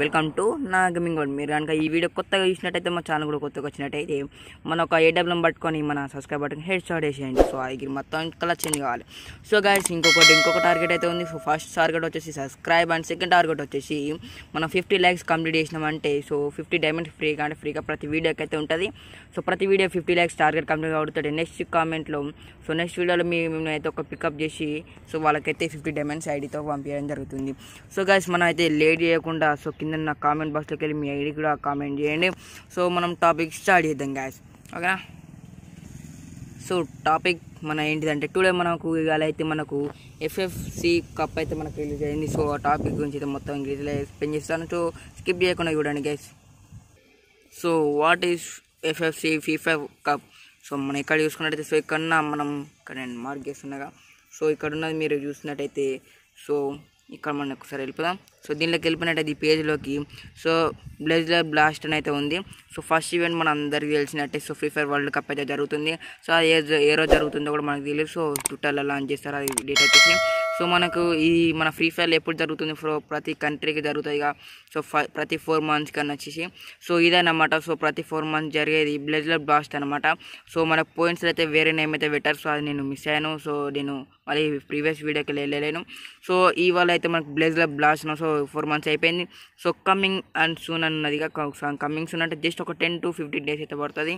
welcome to నా gaming world మీరు కనుక ఈ వీడియో కొత్తగా చూసినట్టయితే మా ఛానల్ కూడా కొత్తగా వచ్చినట్టయితే మన ఒక ఏ డబ్లం పట్టుకొని మన సబ్స్క్రైబ్ బటన్ హెడ్ స్టార్ట్ వేసేయండి సో అది మొత్తం కలర్ చేంజ్ కావాలి సో గాయస్ ఇంకొకటి ఇంకొక టార్గెట్ అయితే ఉంది సో ఫస్ట్ టార్గెట్ వచ్చేసి సబ్స్క్రైబ్ అండ్ సెకండ్ టార్గెట్ వచ్చేసి మనం ఫిఫ్టీ ల్యాక్స్ కంప్లీట్ చేసినామంటే సో ఫిఫ్టీ డైమండ్స్ ఫ్రీగా అంటే ఫ్రీగా ప్రతి వీడియోకి అయితే ఉంటుంది సో ప్రతి video fifty likes target complete అవుతుంది నెక్స్ట్ కామెంట్లో సో నెక్స్ట్ వీడియోలో మీ అయితే ఒక పికప్ చేసి సో వాళ్ళకైతే ఫిఫ్టీ డైమండ్స్ ఐడితో పంపించడం జరుగుతుంది సో గాయస్ మనం అయితే లేట్ చేయకుండా సో కింద నా కామెంట్ బాక్స్లోకి వెళ్ళి మీ ఐడి కూడా కామెంట్ చేయండి సో మనం టాపిక్ స్టార్ట్ చేద్దాం గ్యాస్ ఓకేనా సో టాపిక్ మన ఏంటిదంటే టుడే మనకు ఇవాళ అయితే మనకు ఎఫ్ఎఫ్సి కప్ అయితే మనకు రిలీజ్ అయింది సో ఆ టాపిక్ గురించి అయితే మొత్తం ఇంగ్లీష్లో ఎక్స్ప్లెయిన్ చేస్తాను సో స్కిప్ చేయకుండా చూడండి guys so what is FFC FIFA cup so మనం ఇక్కడ చూసుకున్నట్టయితే సో ఇక్కడ మనం ఇక్కడ నేను మార్క్ చేస్తుండగా సో ఇక్కడ ఉన్నది మీరు చూసినట్టయితే సో ఇక్కడ మనం ఒకసారి వెళ్ళిపోదాం సో దీనిలోకి వెళ్ళిపోయినట్టయితే ఈ పేజ్లోకి సో బ్లెజ్లర్ బ్లాస్ట్ అని అయితే ఉంది సో ఫస్ట్ ఈవెంట్ మన అందరికీ తెలిసినట్టే so free fire world cup అయితే జరుగుతుంది సో ఏ ఏ రోజు జరుగుతుందో కూడా మనకు తెలియదు సో ట్విట్టర్లో లాంచ్ చేస్తారు అది డేట్ వచ్చేసి సో మనకు ఈ మన ఫ్రీ ఫైర్ ఎప్పుడు జరుగుతుంది ప్రతి కంట్రీకి జరుగుతాయి ఇక సో ప్రతి ఫోర్ మంత్స్ కన్నా వచ్చేసి సో ఇదన్నమాట సో ప్రతి ఫోర్ మంత్స్ జరిగేది బ్లెజ్ల బ్లాస్ట్ అనమాట సో మన పోయింట్స్లో అయితే వేరే నేమ్ అయితే పెట్టారు సో అది నేను మిస్ అయ్యాను సో నేను మళ్ళీ ప్రీవియస్ వీడియోకి వెళ్ళలేను సో ఇవాళ అయితే మనకు బ్లెజ్ల బ్లాస్ట్ సో ఫోర్ మంత్స్ అయిపోయింది సో కమింగ్ అండ్ సూన్ అన్నది కమింగ్ సూన్ అంటే జస్ట్ ఒక టెన్ టు ఫిఫ్టీన్ డేస్ అయితే పడుతుంది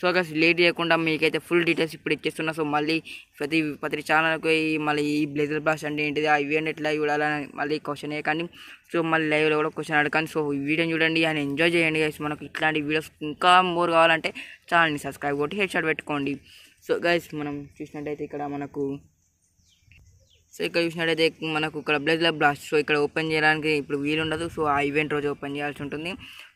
సో గస్ లేట్ చేయకుండా మీకైతే ఫుల్ డీటెయిల్స్ ఇప్పుడు ఇచ్చేస్తున్నా సో మళ్ళీ ప్రతి ప్రతి ఛానల్కి మళ్ళీ ఈ బ్లేజర్ బ్లాస్ అంటే ఏంటిది ఆ ఈవెంట్ ఎట్లా చూడాలని మళ్ళీ క్వశ్చన్ వేయకండి సో మళ్ళీ లైవ్లో కూడా క్వశ్చన్ అడగండి సో ఈ వీడియోని చూడండి అని ఎంజాయ్ చేయండి గైస్ మనకు ఇట్లాంటి వీడియోస్ ఇంకా మోర్ కావాలంటే ఛానల్ని సబ్స్క్రైబ్ కొట్టి హెడ్ షాట్ పెట్టుకోండి సో గైస్ మనం చూసినట్టయితే ఇక్కడ మనకు సో ఇక్కడ చూసినట్టయితే మనకు ఇక్కడ బ్లేజర్ బ్లాస్ట్ సో ఇక్కడ ఓపెన్ చేయడానికి ఇప్పుడు వీలు ఉండదు సో ఆ ఈవెంట్ రోజు ఓపెన్ చేయాల్సి ఉంటుంది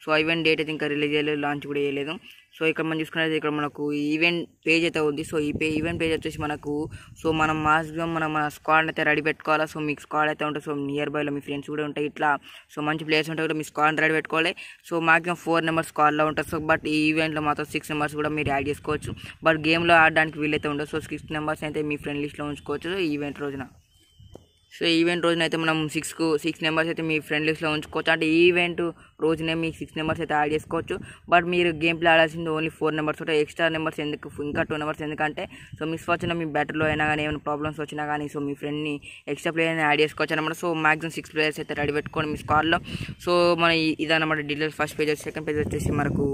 సో ఈవెంట్ డేట్ అయితే ఇంకా రిలీజ్ చేయలేదు లాంచ్ కూడా చేయలేదు సో ఇక్కడ మనం చూసుకున్నట్లయితే ఇక్కడ మనకు ఈవెంట్ పేజ్ అయితే ఉంది సో ఈ పే ఈవెంట్ పేజ్ వచ్చేసి మనకు సో మనం మాక్సిమం మనం మన స్క్వాడ్ అయితే రెడీ పెట్టుకోవాలా సో మీకు స్క్వాడ్ అయితే ఉంటుంది సో నియర్ బైలో మీ ఫ్రెండ్స్ కూడా ఉంటాయి ఇట్లా సో మంచి ప్లేయర్స్ ఉంటాయి కూడా మీ స్క్వాడ్ రెడీ పెట్టుకోవాలి సో మాక్సిమం ఫోర్ నెంబర్స్ స్క్వాడ్లో ఉంటుంది సో బట్ ఈ ఈవెంట్లో మాత్రం సిక్స్ నెంబర్స్ కూడా మీరు యాడ్ చేసుకోవచ్చు బట్ గేమ్లో ఆడడానికి వీలైతే ఉండదు సో సిక్స్ నెంబర్స్ అయితే మీ ఫ్రెండ్ లిస్ట్లో ఉంచుకోవచ్చు ఈవెంట్ రోజున సో ఈవెంట్ రోజున అయితే మనం కు సిక్స్ నెంబర్స్ అయితే మీ ఫ్రెండ్ లిస్ట్లో ఉంచుకోవచ్చు అంటే ఈవెంట్ రోజునే మీ సిక్స్ నెంబర్స్ అయితే యాడ్ చేసుకోవచ్చు బట్ మీరు గేమ్ ప్లే ఆడాల్సింది ఓన్లీ ఫోర్ నెంబర్స్ ఉంటాయి ఎక్స్ట్రా నెంబర్స్ ఎందుకు ఇంకా టూ నెంబర్స్ ఎందుకంటే సో మిస్ వచ్చినా మీ బ్యాటర్లో అయినా కానీ ఏమైనా ప్రాబ్లమ్స్ వచ్చినా కానీ సో మీ ఫ్రెండ్ని ఎక్స్ట్రా ప్లేయర్ యాడ్ చేసుకోవచ్చు అనమాట సో మాక్సిమం సిక్స్ ప్లేయర్స్ అయితే రెడీ పెట్టుకోండి మీ స్కాడ్లో సో మన ఇదన్నమాట details first page second page వచ్చేసి మనకు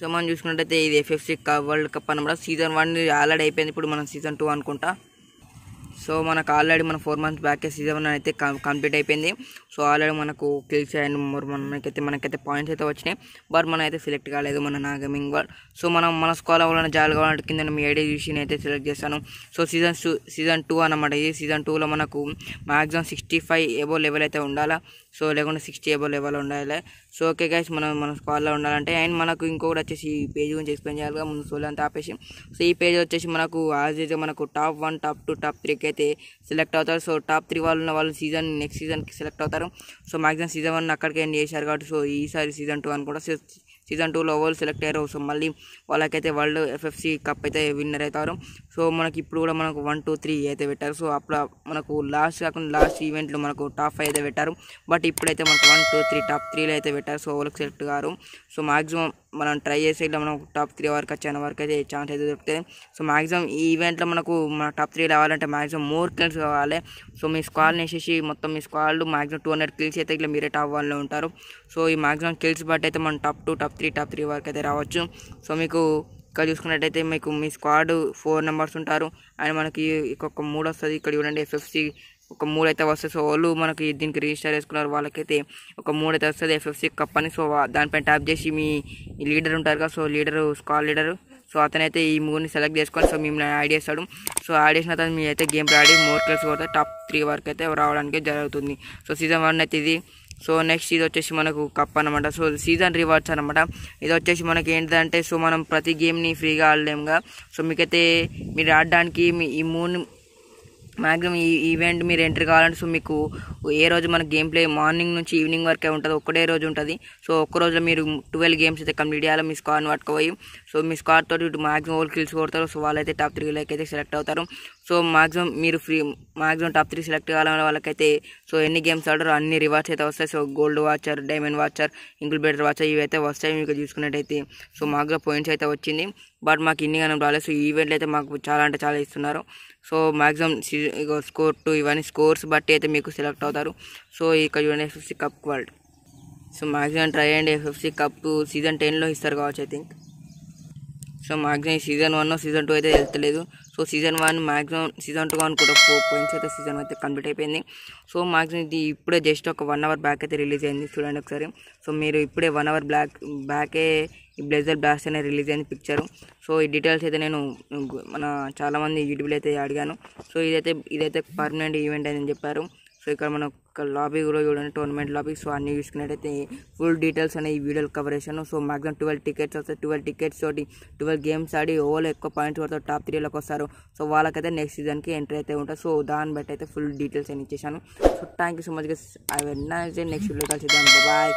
సో మనం చూసుకున్నట్టయితే ఇది ఎఫ్ఎఫ్సి వరల్డ్ కప్ అనమాట సీజన్ వన్ ఆల్రెడీ అయిపోయింది ఇప్పుడు మనం సీజన్ టూ అనుకుంటా సో మనకు ఆల్రెడీ మన ఫోర్ మంత్స్ బ్యాక్ సీజన్ అయితే కంప్లీట్ అయిపోయింది సో ఆల్రెడీ మనకు కిల్స్ అండ్ మనకైతే మనకైతే పాయింట్స్ అయితే వచ్చినాయి బట్ మనం అయితే సెలెక్ట్ కాలేదు మన నాగమింగ్ వాళ్ళు సో మనం మన స్కోల్ అవ్వాలని జాయిన్ కావాలంటే కింద మీ ఐడి చూసిన అయితే సెలెక్ట్ చేస్తాను సో సీజన్ సీజన్ టూ అనమాట ఇది సీజన్ టూలో మనకు maximum sixty five above level అయితే ఉండాలా సో లేకుండా సిక్స్టీ ఏబో లెవెల్ ఉండాలి సో ఓకే గైస్ మనం మన స్క్వాడ్లో ఉండాలంటే అండ్ మనకు ఇంకొకటి వచ్చేసి ఈ పేజ్ గురించి ఎక్స్ప్లెయిన్ చేయాలి ముందు సోలో అంతా ఆపేసి సో ఈ పేజ్ వచ్చేసి మనకు యాజ్ అయితే మనకు top one top two top త్రీకి అయితే సెలెక్ట్ అవుతారు సో టాప్ త్రీ వాళ్ళు ఉన్న వాళ్ళు సీజన్ నెక్స్ట్ సీజన్కి సెలెక్ట్ అవుతారు సో మాక్సిమం సీజన్ వన్ అక్కడికి ఎండ్ చేశారు కాబట్టి సో ఈసారి సీజన్ టూ అని కూడా సీజన్ టూలో వాళ్ళు సెలెక్ట్ అయ్యారు సో మళ్ళీ వాళ్ళకైతే వరల్డ్ ఎఫ్ఎఫ్సి కప్ అయితే విన్నర్ అవుతారు సో మనకి ఇప్పుడు కూడా మనకు వన్ టూ త్రీ అయితే పెట్టారు సో అప్పుడు మనకు లాస్ట్ కాకుండా లాస్ట్ ఈవెంట్లో మనకు టాప్ ఫైవ్ అయితే పెట్టారు బట్ ఇప్పుడైతే మనకు వన్ టూ త్రీ టాప్ త్రీలో అయితే పెట్టారు సో వాళ్ళకి సెలెక్ట్ కారు సో మాక్సిమం మనం ట్రై చేసే ఇట్లా మనం టాప్ త్రీ వరకు వచ్చే వరకు అయితే ఛాన్స్ అయితే దొరుకుతాయి సో మాక్సిమం ఈ ఈవెంట్లో మనకు మన టాప్ త్రీ రావాలంటే మాక్సిమం మోర్ కిల్స్ కావాలి సో మీ స్క్వాడ్ని వేసేసి మొత్తం మీ squad maximum two hundred kills అయితే ఇట్లా మీరే టాప్ వన్లో ఉంటారు సో ఈ మాక్సిమం కిల్స్ బట్టి అయితే మనం top two top three top three వరకు అయితే రావచ్చు సో మీకు ఇక్కడ చూసుకున్నట్టయితే మీకు మీ స్క్వాడ్ ఫోర్ నెంబర్స్ ఉంటారు అండ్ మనకి ఇంకొక మూడు వస్తుంది ఇక్కడ చూడండి ఎఫ్ఎఫ్సి ఒక మూడైతే వస్తుంది సో వాళ్ళు మనకి దీనికి రిజిస్టర్ చేసుకున్నారు వాళ్ళకైతే ఒక మూడైతే వస్తుంది ఎఫ్ఎఫ్సి కప్ అని సో దానిపైన ట్యాప్ చేసి మీ లీడర్ ఉంటారు కదా so leader squad leader so అతనైతే ఈ మూడుని సెలెక్ట్ చేసుకొని సో మేము యాడ్ చేస్తాడు సో యాడ్ చేసిన తర్వాత మీ అయితే గేమ్ ఆడి మోర్ ప్లేస్ కొడితే టాప్ త్రీ వరకు అయితే రావడానికి జరుగుతుంది సో సీజన్ వన్ అయితే ఇది సో నెక్స్ట్ ఇది వచ్చేసి మనకు కప్ అనమాట సో సీజన్ రివార్డ్స్ అనమాట ఇది వచ్చేసి మనకి ఏంటంటే సో మనం ప్రతి గేమ్ని ఫ్రీగా ఆడలేముగా సో మీకైతే మీరు ఆడడానికి మీ ఈ మూడు మాక్సిమం ఈ ఈవెంట్ మీరు ఎంటర్ కావాలంటే సో మీకు ఏ రోజు మన గేమ్ ప్లే మార్నింగ్ నుంచి ఈవినింగ్ వరకే ఉంటుంది ఒక్కడే రోజు ఉంటుంది సో ఒక్క రోజులో మీరు ట్వెల్వ్ గేమ్స్ అయితే కంప్లీట్ చేయాలి మీ స్కార్ని పట్టుకోపోయి సో మీ స్కార్ తోటి ఇటు మాక్సిమం ఓల్ కిల్స్ కొడతారు సో వాళ్ళైతే టాప్ త్రీలోకి అయితే సెలెక్ట్ అవుతారు సో మాక్సిమం మీరు free maximum top three select కావాలన్న వాళ్ళకైతే సో ఎన్ని గేమ్స్ ఆడారో అన్ని రివార్డ్స్ అయితే వస్తాయి so gold voucher diamond voucher better voucher ఇవి అయితే వస్తాయి మీకు చూసుకున్నట్టయితే సో మాకు పాయింట్స్ అయితే వచ్చింది బట్ మాకు ఇన్ని కానీ రాలేదు సో ఈవెంట్లు అయితే మాకు చాలా అంటే చాలా ఇస్తున్నారు సో మాక్సిమం స్కోర్ టూ ఇవన్నీ స్కోర్స్ బట్టి అయితే మీకు సెలెక్ట్ అవుతారు పోతారు సో ఇక చూడండి FFC cup world so maximum try and FFC cup season టెన్లో ఇస్తారు కావచ్చు I think so maximum season one season two అయితే వెళ్తలేదు so season one maximum season two అనుకుంటా ఫోర్ పాయింట్స్ అయితే సీజన్ అయితే కంప్లీట్ అయిపోయింది సో మ్యాక్సిమం ఇది ఇప్పుడే జస్ట్ ఒక వన్ అవర్ బ్యాక్ అయితే రిలీజ్ అయింది చూడండి ఒకసారి సో మీరు ఇప్పుడే వన్ అవర్ బ్యాక్ బ్యాకే ఈ బ్లేజర్ బ్లాస్ట్ అనేది రిలీజ్ అయింది పిక్చర్ సో ఈ డీటెయిల్స్ అయితే నేను మన చాలామంది యూట్యూబ్లో అయితే అడిగాను సో ఇదైతే ఇదైతే పర్మనెంట్ ఈవెంట్ అని చెప్పారు సో ఇక్కడ మనం ఒక లాబీ కూడా చూడండి టోర్నమెంట్ లాబీ సో అన్ని చూసుకున్నట్టయితే ఫుల్ డీటెయిల్స్ అనే ఈ వీడియోలు కవర్ చేశాను సో మాక్సిమం ట్వెల్వ్ టికెట్స్ వస్తాయి ట్వెల్వ్ టికెట్స్ తోటి ట్వెల్వ్ గేమ్స్ ఆడి ఓవర్లో ఎక్కువ పాయింట్స్ పడతారు టాప్ త్రీలోకి వస్తారు సో వాళ్ళకైతే నెక్స్ట్ సీజన్కి ఎంట్రీ అయితే ఉంటారు సో దాన్ని బట్టి అయితే ఫుల్ డీటెయిల్స్ అని ఇచ్చేసాను so thank you so much I when next video కలిసి బాయ్